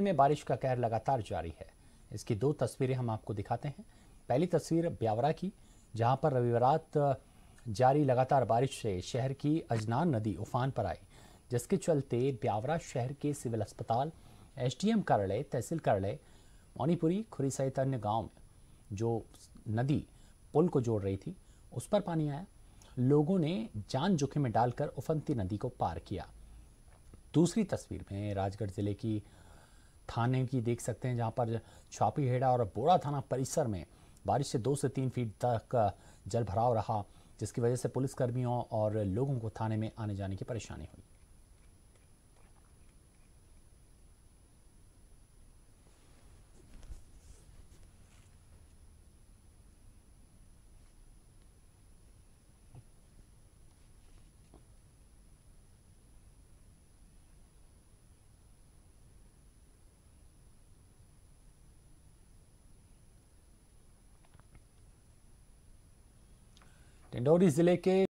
में बारिश का कहर लगातार जारी है इसकी दो तस्वीरें हम आपको दिखाते हैं पहली तस्वीर ब्यावरा की जहां पर रविवार जारी लगातार बारिश से शहर की अजनान नदी उफान पर आई जिसके चलते ब्यावरा शहर के सिविल अस्पताल एसडीएम कार्यालय तहसील कार्यालय मौनीपुरी खुरी सहित अन्य गाँव में जो नदी पुल को जोड़ रही थी उस पर पानी आया लोगों ने जान जोखिम में डालकर उफनती नदी को पार किया दूसरी तस्वीर में राजगढ़ जिले की थाने की देख सकते हैं जहाँ पर छापीहेड़ा और बोरा थाना परिसर में बारिश से दो से तीन फीट तक जल भराव रहा जिसकी वजह से पुलिसकर्मियों और लोगों को थाने में आने जाने की परेशानी हुई डिंडौरी ज़िले के